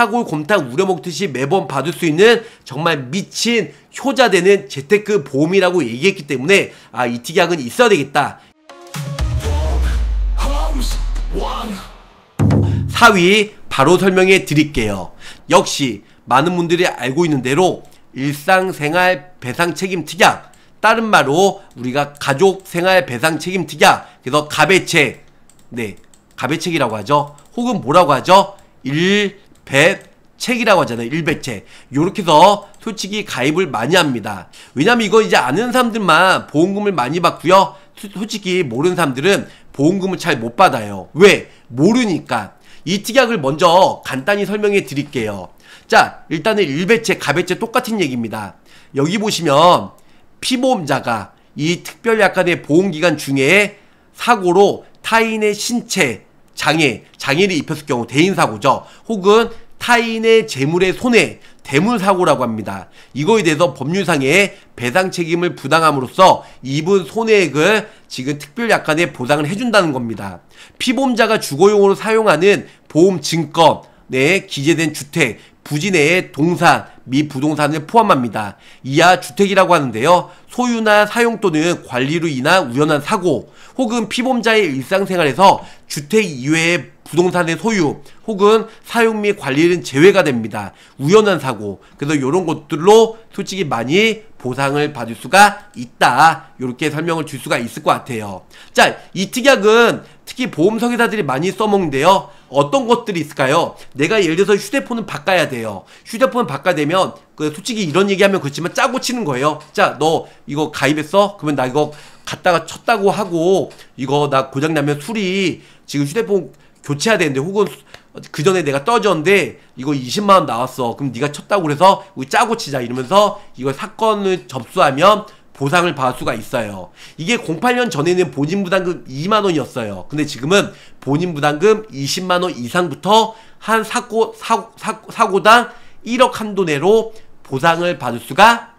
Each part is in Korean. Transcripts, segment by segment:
사골 곰탕 우려먹듯이 매번 받을 수 있는 정말 미친 효자되는 재테크 보험이라고 얘기했기 때문에 아, 이 특약은 있어야 되겠다. 4위 바로 설명해 드릴게요. 역시 많은 분들이 알고 있는 대로 일상생활 배상 책임 특약 다른 말로 우리가 가족 생활 배상 책임 특약 그래서 가배책 네 가배책이라고 하죠. 혹은 뭐라고 하죠? 일 100책이라고 하잖아요. 100책. 요렇게 해서 솔직히 가입을 많이 합니다. 왜냐면 이거 이제 아는 사람들만 보험금을 많이 받고요. 솔직히 모르는 사람들은 보험금을 잘 못 받아요. 왜? 모르니까. 이 특약을 먼저 간단히 설명해 드릴게요. 자, 일단은 일배체, 가배체 똑같은 얘기입니다. 여기 보시면 피보험자가 이 특별약관의 보험기간 중에 사고로 타인의 신체, 장애, 장애를 입혔을 경우 대인사고죠. 혹은 타인의 재물의 손해, 대물사고라고 합니다. 이거에 대해서 법률상의 배상 책임을 부당함으로써 입은 손해액을 지금 특별약관에 보상을 해준다는 겁니다. 피보험자가 주거용으로 사용하는 보험 증권, 에 네, 기재된 주택 부지 내에 동산 및 부동산을 포함합니다. 이하 주택이라고 하는데요. 소유나 사용 또는 관리로 인한 우연한 사고 혹은 피보험자의 일상생활에서 주택 이외의 부동산의 소유 혹은 사용 및 관리는 제외가 됩니다. 우연한 사고. 그래서 이런 것들로 솔직히 많이 보상을 받을 수가 있다. 이렇게 설명을 줄 수가 있을 것 같아요. 자, 이 특약은 특히 보험 설계사들이 많이 써먹는데요. 어떤 것들이 있을까요? 내가 예를 들어서 휴대폰을 바꿔야 돼요. 휴대폰을 바꿔야 되면 그 솔직히 이런 얘기하면 그렇지만 짜고 치는 거예요. 자, 너 이거 가입했어? 그러면 나 이거 갔다가 쳤다고 하고 이거 나 고장 나면 수리 지금 휴대폰 교체해야 되는데 혹은 그 전에 내가 떠졌는데 이거 20만 원 나왔어. 그럼 네가 쳤다고 그래서 우리 짜고 치자 이러면서 이걸 사건을 접수하면 보상을 받을 수가 있어요. 이게 08년 전에는 본인 부담금 2만 원이었어요. 근데 지금은 본인 부담금 20만 원 이상부터 한 사고 사, 사, 사고당 1억 한도 내로 보상을 받을 수가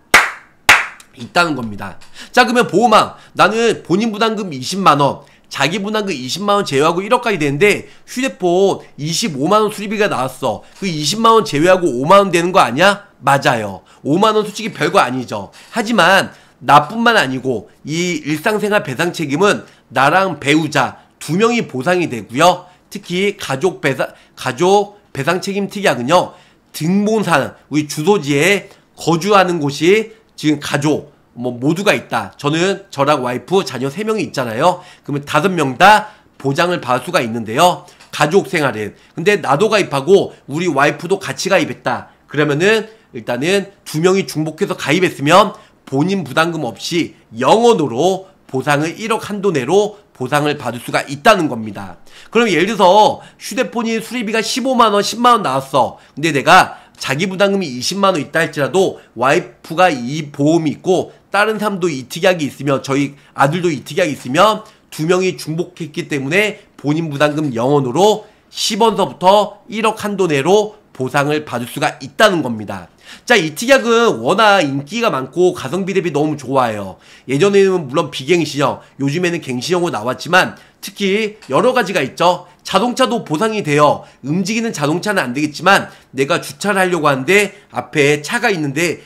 있다는 겁니다. 자 그러면 보호망 나는 본인 부담금 20만원 자기 분담 그 20만원 제외하고 1억까지 되는데 휴대폰 25만원 수리비가 나왔어. 그 20만원 제외하고 5만원 되는 거 아니야? 맞아요. 5만원 솔직히 별거 아니죠. 하지만 나뿐만 아니고 이 일상생활 배상 책임은 나랑 배우자 두 명이 보상이 되고요. 특히 가족 배상 가족 배상 책임 특약은요. 등본상 우리 주소지에 거주하는 곳이 지금 가족 뭐 모두가 있다. 저는 저랑 와이프 자녀 3명이 있잖아요. 그러면 5명 다 보장을 받을 수가 있는데요. 가족 생활은 근데 나도 가입하고 우리 와이프도 같이 가입했다. 그러면은 일단은 두 명이 중복해서 가입했으면 본인 부담금 없이 영원으로 보상을 1억 한도 내로 보상을 받을 수가 있다는 겁니다. 그럼 예를 들어서 휴대폰이 수리비가 15만원, 10만원 나왔어. 근데 내가 자기 부담금이 20만 원 있다 할지라도 와이프가 이 보험이 있고 다른 사람도 이 특약이 있으며 저희 아들도 이 특약이 있으며 두 명이 중복했기 때문에 본인 부담금 0원으로 10원서부터 1억 한도 내로 보상을 받을 수가 있다는 겁니다. 자, 이 특약은 워낙 인기가 많고 가성비 대비 너무 좋아요. 예전에는 물론 비갱시형 요즘에는 갱시형으로 나왔지만 특히 여러 가지가 있죠. 자동차도 보상이 되어 움직이는 자동차는 안 되겠지만 내가 주차를 하려고 하는데 앞에 차가 있는데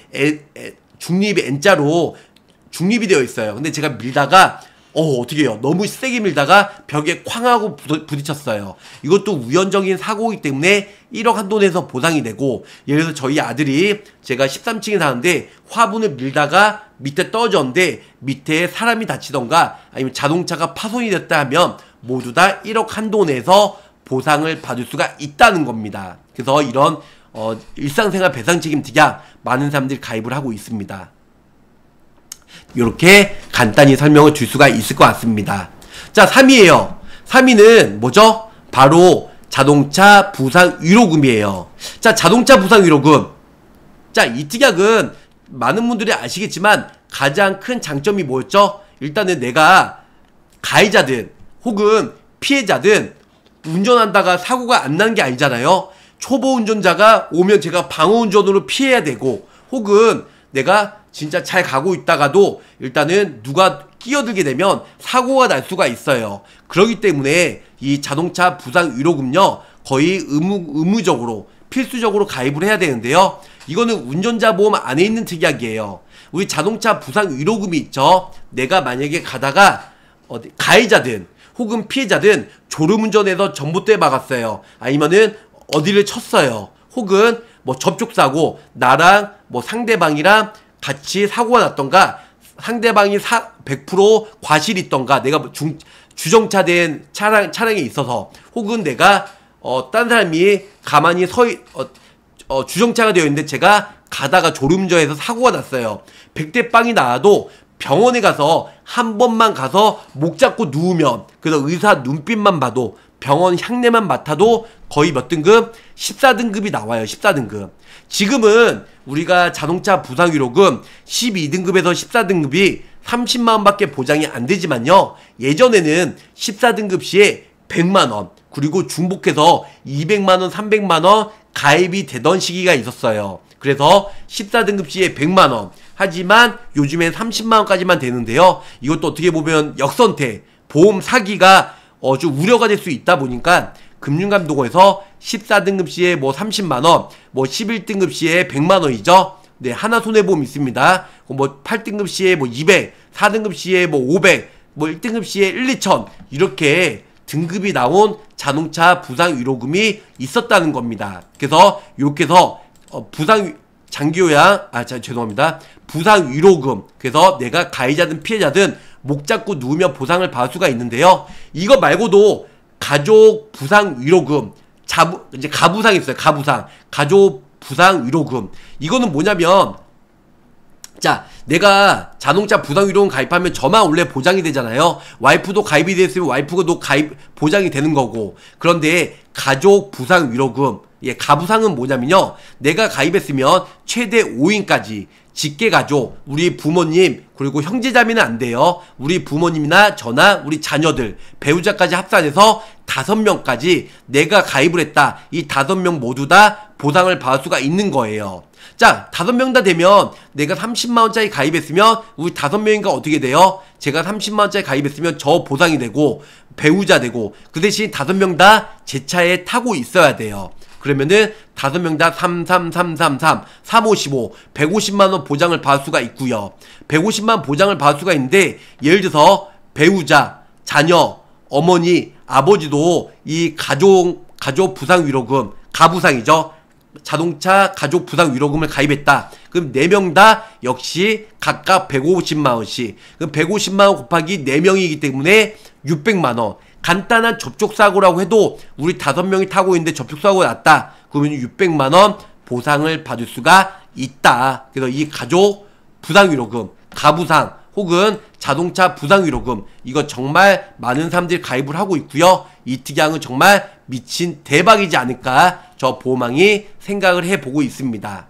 중립 N자로 중립이 되어 있어요. 근데 제가 밀다가 어, 어떻게 해요? 너무 세게 밀다가 벽에 쾅 하고 부딪혔어요. 이것도 우연적인 사고이기 때문에 1억 한돈에서 보상이 되고, 예를 들어서 저희 아들이 제가 13층에 사는데 화분을 밀다가 밑에 떨어졌는데 밑에 사람이 다치던가 아니면 자동차가 파손이 됐다 하면 모두 다 1억 한돈에서 보상을 받을 수가 있다는 겁니다. 그래서 이런 어, 일상생활 배상 책임 특약 많은 사람들이 가입을 하고 있습니다. 이렇게 간단히 설명을 줄 수가 있을 것 같습니다. 자, 3위에요. 3위는 뭐죠? 바로 자동차 부상 위로금이에요. 자, 자동차 부상 위로금. 자, 이 특약은 많은 분들이 아시겠지만 가장 큰 장점이 뭐였죠? 일단은 내가 가해자든 혹은 피해자든 운전하다가 사고가 안 나는 게 아니잖아요. 초보 운전자가 오면 제가 방어 운전으로 피해야 되고 혹은 내가 진짜 잘 가고 있다가도 일단은 누가 끼어들게 되면 사고가 날 수가 있어요. 그러기 때문에 이 자동차 부상 위로금요 거의 의무, 의무적으로 필수적으로 가입을 해야 되는데요. 이거는 운전자 보험 안에 있는 특약이에요. 우리 자동차 부상 위로금이 있죠. 내가 만약에 가다가 어디 가해자든 혹은 피해자든 졸음운전해서 전봇대 박았어요. 아니면은 어디를 쳤어요. 혹은 뭐 접촉사고 나랑 뭐 상대방이랑 같이 사고가 났던가 상대방이 사, 100% 과실이 있던가 내가 중, 주정차된 차량, 차량에 있어서 혹은 내가 어, 딴 사람이 가만히 서, 있, 어, 어, 주정차가 되어 있는데 제가 가다가 졸음저에서 사고가 났어요. 백대 빵이 나와도 병원에 가서 한 번만 가서 목 잡고 누우면 그래서 의사 눈빛만 봐도 병원 향내만 맡아도 거의 몇 등급? 14등급이 나와요. 14등급. 지금은 우리가 자동차 부상위로금 12등급에서 14등급이 30만원밖에 보장이 안 되지만요. 예전에는 14등급 시에 100만원, 그리고 중복해서 200만원, 300만원 가입이 되던 시기가 있었어요. 그래서 14등급 시에 100만원. 하지만 요즘엔 30만원까지만 되는데요. 이것도 어떻게 보면 역선택, 보험 사기가 아주 우려가 될 수 있다 보니까 금융감독원에서 14등급 시에 뭐 30만원, 뭐 11등급 시에 100만원이죠. 네, 하나 손해보험 있습니다. 뭐 8등급 시에 뭐 200, 4등급 시에 뭐 500, 뭐 1등급 시에 1, 2천 이렇게 등급이 나온 자동차 부상 위로금이 있었다는 겁니다. 그래서 이렇게서 해 어, 부상 장기요양 아 죄송합니다. 부상 위로금 그래서 내가 가해자든 피해자든 목 잡고 누우면 보상을 받을 수가 있는데요. 이거 말고도 가족 부상 위로금, 자부, 이제 가부상 있어요. 가부상. 가족 부상 위로금. 이거는 뭐냐면, 자, 내가 자동차 부상 위로금 가입하면 저만 원래 보장이 되잖아요. 와이프도 가입이 됐으면 와이프도 가입, 보장이 되는 거고. 그런데 가족 부상 위로금, 예, 가부상은 뭐냐면요. 내가 가입했으면 최대 5인까지 직계 가족, 우리 부모님, 그리고 형제자매는 안 돼요. 우리 부모님이나 저나 우리 자녀들, 배우자까지 합산해서 다섯 명까지 내가 가입을 했다. 이 다섯 명 모두 다 보상을 받을 수가 있는 거예요. 자, 다섯 명 다 되면 내가 30만원짜리 가입했으면 우리 다섯 명인가 어떻게 돼요? 제가 30만원짜리 가입했으면 저 보상이 되고 배우자 되고 그 대신 다섯 명 다 제 차에 타고 있어야 돼요. 그러면은 다섯 명당 33333, 355, 150만원 보장을 받을 수가 있고요 150만 보장을 받을 수가 있는데, 예를 들어서 배우자, 자녀, 어머니, 아버지도 이 가족, 가족 부상 위로금, 가부상이죠. 자동차 가족 부상 위로금을 가입했다. 그럼 4명 다 역시 각각 150만원씩. 그럼 150만원 곱하기 4명이기 때문에 600만원. 간단한 접촉사고라고 해도 우리 다섯 명이 타고 있는데 접촉사고 났다. 그러면 600만원 보상을 받을 수가 있다. 그래서 이 가족 부상위로금, 가부상, 혹은 자동차 부상위로금 이거 정말 많은 사람들이 가입을 하고 있고요. 이 특약은 정말 미친 대박이지 않을까 저 보험왕이 생각을 해보고 있습니다.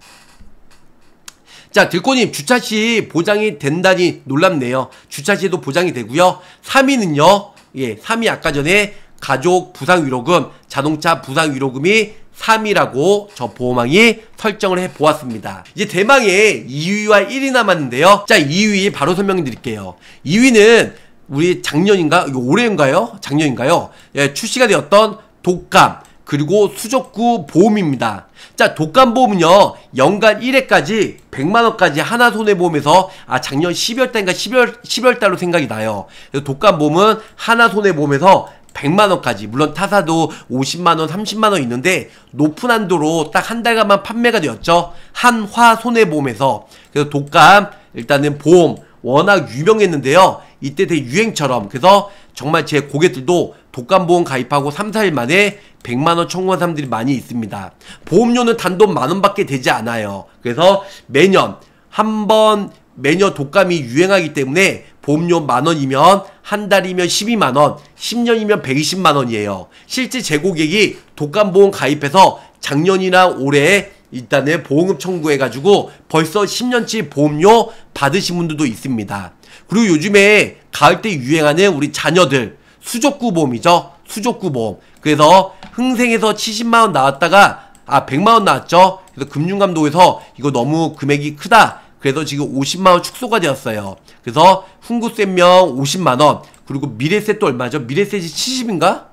자 들꼬님 주차시 보장이 된다니 놀랍네요. 주차시에도 보장이 되고요. 3위는요. 예, 3위 아까 전에 가족 부상위로금, 자동차 부상위로금이 3위라고저 보호망이 설정을 해 보았습니다. 이제 대망의 2위와 1위 남았는데요. 자, 2위 바로 설명드릴게요. 2위는 우리 작년인가? 올해인가요? 작년인가요? 예, 출시가 되었던 독감, 그리고 수족구 보험입니다. 자, 독감보험은요, 연간 1회까지 100만원까지 하나 손해보험에서, 아, 작년 12월 달인가 12월, 12월 달로 생각이 나요. 그래서 독감보험은 하나 손해보험에서 100만원까지, 물론 타사도 50만원, 30만원 있는데, 높은 한도로 딱 한 달간만 판매가 되었죠. 한화 손해보험에서. 그래서 독감, 일단은 보험, 워낙 유명했는데요. 이때 되 유행처럼. 그래서 정말 제 고객들도 독감보험 가입하고 3, 4일 만에 100만원 청구한 사람들이 많이 있습니다. 보험료는 단돈 만원밖에 되지 않아요. 그래서 매년 한 번 매년 독감이 유행하기 때문에 보험료 만원이면 한 달이면 12만원, 10년이면 120만원이에요. 실제 재 고객이 독감보험 가입해서 작년이나 올해 일단은 보험금 청구해가지고 벌써 10년치 보험료 받으신 분들도 있습니다. 그리고 요즘에 가을 때 유행하는 우리 자녀들, 수족구보험이죠. 수족구보험. 그래서 흥생에서 70만원 나왔다가 아 100만원 나왔죠. 그래서 금융감독에서 이거 너무 금액이 크다. 그래서 지금 50만원 축소가 되었어요. 그래서 훈구세명 50만원 그리고 미래셋도 얼마죠? 미래셋이 70인가?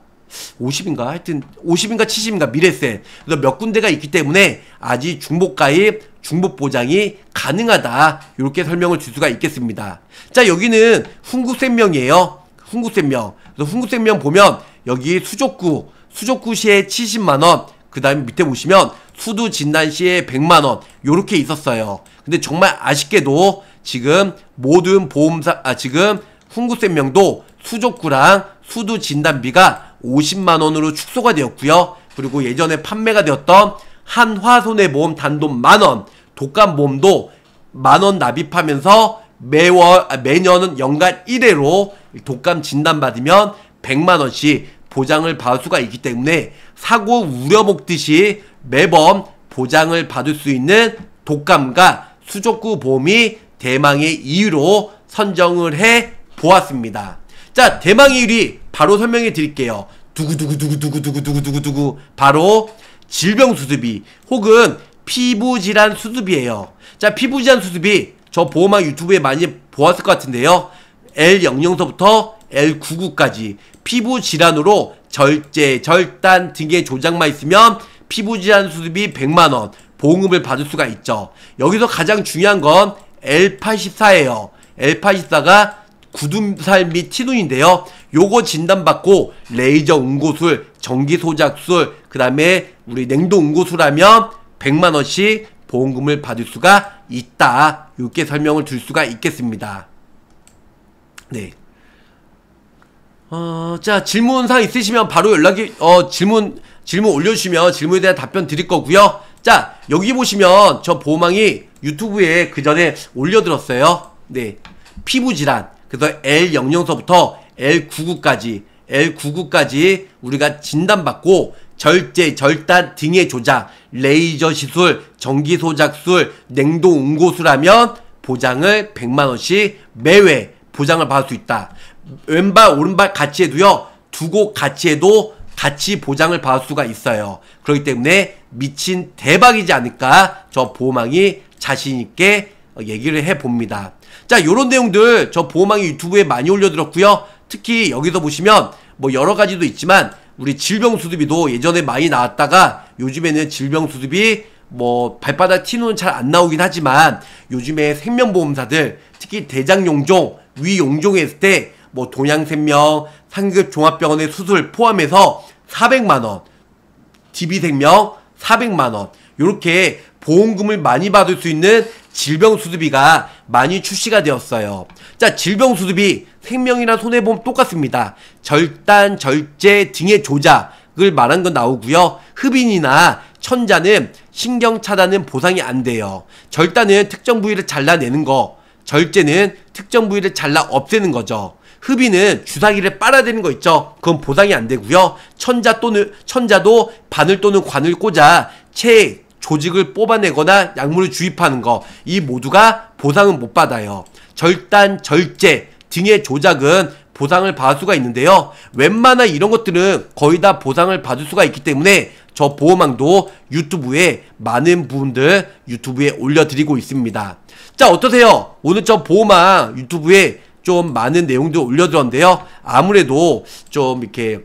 50인가? 하여튼 50인가 70인가 미래셋 그래서 몇 군데가 있기 때문에 아직 중복가입, 중복보장이 가능하다 이렇게 설명을 줄 수가 있겠습니다 자 여기는 훈구세명이에요 훈구생명 그래서 흥국생명 보면 여기 수족구, 수족구시에 70만원, 그다음 밑에 보시면 수두 진단시에 100만원, 요렇게 있었어요. 근데 정말 아쉽게도 지금 모든 보험사, 아, 지금 훈구생명도 수족구랑 수두 진단비가 50만원으로 축소가 되었고요 그리고 예전에 판매가 되었던 한화손해보험 단돈 만원, 독감보험도 만원 납입하면서 매월, 아, 매년은 연간 1회로 독감 진단받으면 100만원씩 보장을 받을 수가 있기 때문에 사고 우려 먹듯이 매번 보장을 받을 수 있는 독감과 수족구 보험이 대망의 이유로 선정을 해 보았습니다. 자, 대망의 1위 바로 설명해 드릴게요. 두구두구두구두구두구두구두구 바로 질병수습이 혹은 피부질환 수습이에요. 자, 피부질환 수습이 저보험왕 유튜브에 많이 보았을 것 같은데요. L00서부터 L99까지 피부 질환으로 절제, 절단 등의 조작만 있으면 피부 질환 수습이 100만원, 보험금을 받을 수가 있죠. 여기서 가장 중요한 건 L84예요. L84가 구둠살 및 치눈인데요. 요거 진단받고 레이저 응고술, 전기 소작술, 그 다음에 우리 냉동 응고술 하면 100만원씩 보험금을 받을 수가 있다. 이렇게 설명을 줄 수가 있겠습니다. 네. 어, 자, 질문사 있으시면 바로 연락이, 어, 질문, 질문 올려주시면 질문에 대한 답변 드릴 거고요 자, 여기 보시면 저 보호망이 유튜브에 그 전에 올려드렸어요. 네. 피부질환. 그래서 L00서부터 L99까지, L99까지 우리가 진단받고 절제, 절단 등의 조작, 레이저 시술, 전기 소작술, 냉동 응고술하면 보장을 100만원씩 매회 보장을 받을 수 있다. 왼발 오른발 같이 해도요. 두고 같이 해도 같이 보장을 받을 수가 있어요. 그렇기 때문에 미친 대박이지 않을까 저 보호망이 자신 있게 얘기를 해봅니다. 자, 요런 내용들 저 보호망이 유튜브에 많이 올려드렸고요. 특히 여기서 보시면 뭐 여러 가지도 있지만 우리 질병 수두비도 예전에 많이 나왔다가 요즘에는 질병 수두비 뭐 발바닥 티눈은 잘안 나오긴 하지만 요즘에 생명보험사들 특히 대장용종 위용종했을 때 뭐 동양생명, 상급종합병원의 수술 포함해서 400만원, DB생명 400만원, 이렇게 보험금을 많이 받을 수 있는 질병수습비가 많이 출시가 되었어요. 자, 질병수습비 생명이나 손해보험 똑같습니다. 절단, 절제 등의 조작을 말한 건 나오고요. 흡인이나 천자는 신경차단은 보상이 안 돼요. 절단은 특정 부위를 잘라내는 거, 절제는 특정 부위를 잘라 없애는 거죠. 흡인은 주사기를 빨아대는 거 있죠. 그건 보상이 안 되고요. 천자 또는 천자도 바늘 또는 관을 꽂아 체 조직을 뽑아내거나 약물을 주입하는 거 이 모두가 보상은 못 받아요. 절단, 절제 등의 조작은 보상을 받을 수가 있는데요. 웬만한 이런 것들은 거의 다 보상을 받을 수가 있기 때문에 저 보호망도 유튜브에 많은 부분들 유튜브에 올려드리고 있습니다. 자 어떠세요? 오늘 저 보호망 유튜브에 좀 많은 내용도 올려드렸는데요. 아무래도 좀 이렇게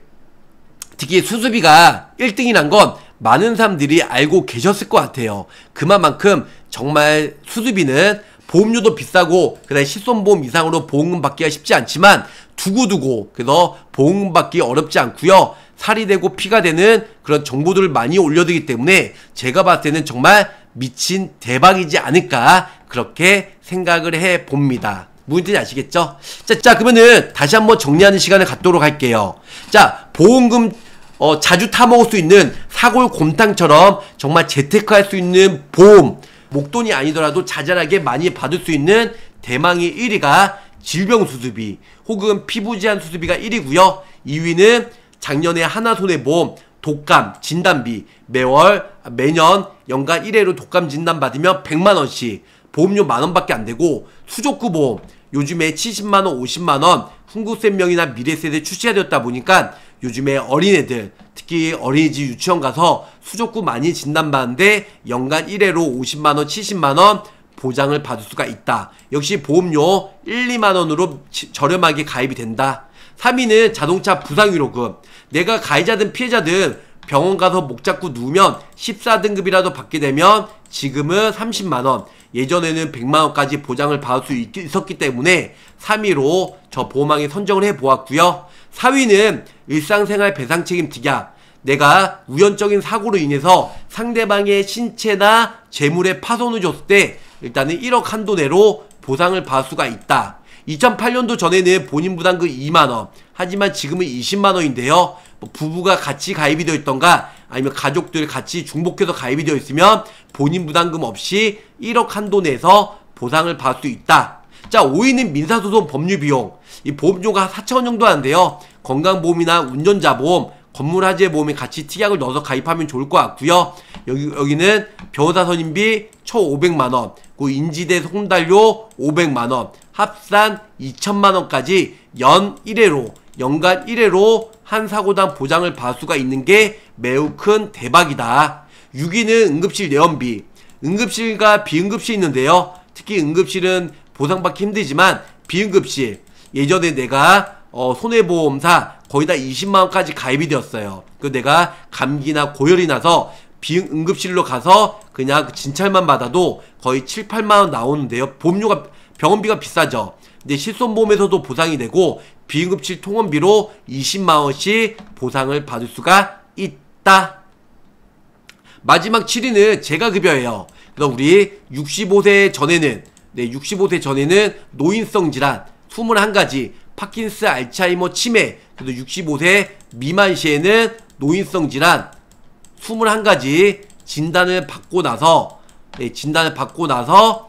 특히 수수비가 1등이난 건 많은 사람들이 알고 계셨을 것 같아요. 그만큼 정말 수수비는 보험료도 비싸고 그다음에 실손보험 이상으로 보험금 받기가 쉽지 않지만 두고두고 그래서 보험금 받기 어렵지 않고요. 살이 되고 피가 되는 그런 정보들을 많이 올려두기 때문에 제가 봤을 때는 정말 미친 대박이지 않을까 그렇게 생각을 해 봅니다. 무슨 인 아시겠죠? 자, 자, 그러면은 다시 한번 정리하는 시간을 갖도록 할게요. 자, 보험금 어, 자주 타먹을 수 있는 사골 곰탕처럼 정말 재테크할 수 있는 보험, 목돈이 아니더라도 자잘하게 많이 받을 수 있는 대망의 1위가 질병 수수비 혹은 피부 제한 수수비가 1위고요. 2위는 작년에 하나손해보험 독감 진단비 매월 매년 연간 1회로 독감 진단 받으면 100만 원씩 보험료 만 원밖에 안 되고 수족구 보험 요즘에 70만 원, 50만 원흥국생 명이나 미래세대 출시되었다 보니까 요즘에 어린애들 특히 어린이집 유치원 가서 수족구 많이 진단받는데 연간 1회로 50만 원, 70만 원 보장을 받을 수가 있다. 역시 보험료 1, 2만 원으로 저렴하게 가입이 된다. 3위는 자동차 부상위로금. 내가 가해자든 피해자든 병원 가서 목 잡고 누우면 14등급이라도 받게 되면 지금은 30만원, 예전에는 100만원까지 보장을 받을 수 있, 었기 때문에 3위로 저보호망에 선정을 해보았고요 4위는 일상생활 배상 책임 특약. 내가 우연적인 사고로 인해서 상대방의 신체나 재물에 파손을 줬을 때 일단은 1억 한도 내로 보상을 받을 수가 있다. 2008년도 전에는 본인 부담 금 그 2만원 하지만 지금은 20만원인데요 뭐 부부가 같이 가입이 되어 있던가 아니면 가족들 같이 중복해서 가입이 되어 있으면 본인 부담금 없이 1억 한도 내에서 보상을 받을 수 있다 자 5위는 민사소송 법률 비용 이 보험료가 4천원 정도 하는데요 건강보험이나 운전자보험 건물 화재 보험에 같이 특약을 넣어서 가입하면 좋을 것 같고요. 여기 여기는 변호사 선임비 초5 0 0만 원, 그 인지대 송달료 500만 원, 합산 2천만 원까지 연 1회로 연간 1회로 한 사고당 보장을 받을 수가 있는 게 매우 큰 대박이다. 6위는 응급실 내원비. 응급실과 비응급실 이 있는데요. 특히 응급실은 보상받기 힘들지만 비응급실 예전에 내가 어, 손해보험사 거의 다 20만원까지 가입이 되었어요. 그 내가 감기나 고열이 나서 비응급실로 가서 그냥 그 진찰만 받아도 거의 7, 8만원 나오는데요. 보험료가, 병원비가 비싸죠. 근데 실손보험에서도 보상이 되고 비응급실 통원비로 20만원씩 보상을 받을 수가 있다. 마지막 7위는 제가 급여예요. 그럼 그러니까 우리 65세 전에는 네, 65세 전에는 노인성 질환 21가지, 파킨스, 알츠하이머, 치매, 그래서 65세 미만 시에는 노인성 질환 21가지 진단을 받고 나서 네, 진단을 받고 나서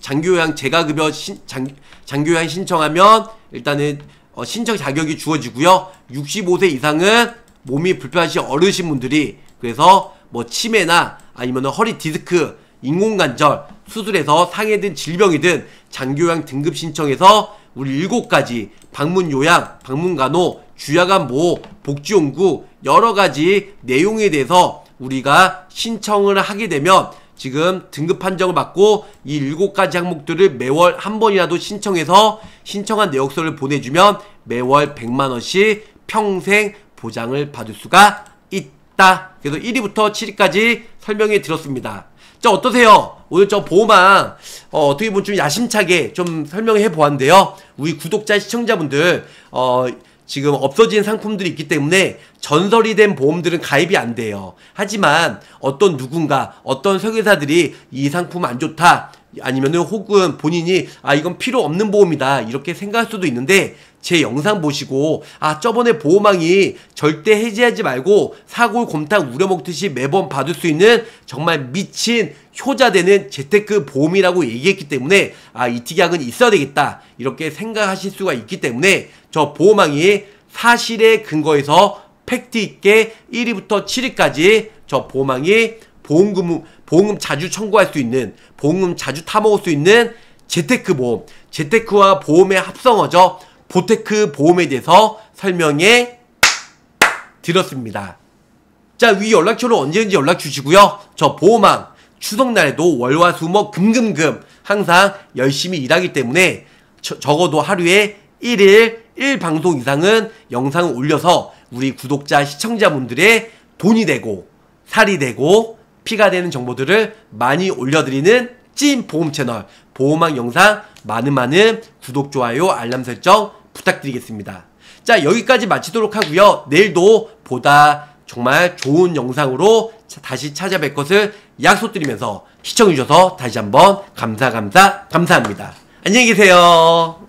장교양 재가급여 신, 장, 장교양 신청하면 일단은 어, 신청 자격이 주어지고요. 65세 이상은 몸이 불편하신 어르신분들이 그래서 뭐 치매나 아니면 허리 디스크, 인공관절, 수술에서 상해든 질병이든 장교양 등급 신청해서 우리 일곱 가지 방문 요약 방문 간호, 주야간 보 복지 연구 여러 가지 내용에 대해서 우리가 신청을 하게 되면 지금 등급 판정을 받고 이 일곱 가지 항목들을 매월 한 번이라도 신청해서 신청한 내역서를 보내주면 매월 100만원씩 평생 보장을 받을 수가 있다. 그래서 1위부터 7위까지 설명해 드렸습니다. 자, 어떠세요? 오늘 저 보호망 어, 어떻게 보면 좀 야심차게 좀 설명해 보았는데요. 우리 구독자 시청자분들 어, 지금 없어진 상품들이 있기 때문에 전설이 된 보험들은 가입이 안 돼요. 하지만 어떤 누군가 어떤 설계사들이 이 상품 안 좋다 아니면은 혹은 본인이 아 이건 필요 없는 보험이다 이렇게 생각할 수도 있는데 제 영상 보시고 아 저번에 보호망이 절대 해지하지 말고 사골 곰탕 우려먹듯이 매번 받을 수 있는 정말 미친 효자되는 재테크 보험이라고 얘기했기 때문에 아 이 특약은 있어야 되겠다 이렇게 생각하실 수가 있기 때문에 저 보호망이 사실에 근거해서 팩트 있게 1위부터 7위까지 저 보호망이 보험금 보험금 자주 청구할 수 있는 보험금 자주 타먹을 수 있는 재테크 보험 재테크와 보험의 합성어죠 보테크 보험에 대해서 설명해 드렸습니다 자 위 연락처로 언제든지 연락 주시고요 저 보험왕 추석날에도 월화수목 금금금 항상 열심히 일하기 때문에 저, 적어도 하루에 1일 1방송 이상은 영상을 올려서 우리 구독자 시청자분들의 돈이 되고 살이 되고 피가 되는 정보들을 많이 올려드리는 찐 보험 채널 보험왕 영상 많은 많은 구독, 좋아요, 알람 설정 부탁드리겠습니다. 자 여기까지 마치도록 하고요. 내일도 보다 정말 좋은 영상으로 다시 찾아뵐 것을 약속드리면서 시청해주셔서 다시 한번 감사 감사 감사합니다. 안녕히 계세요.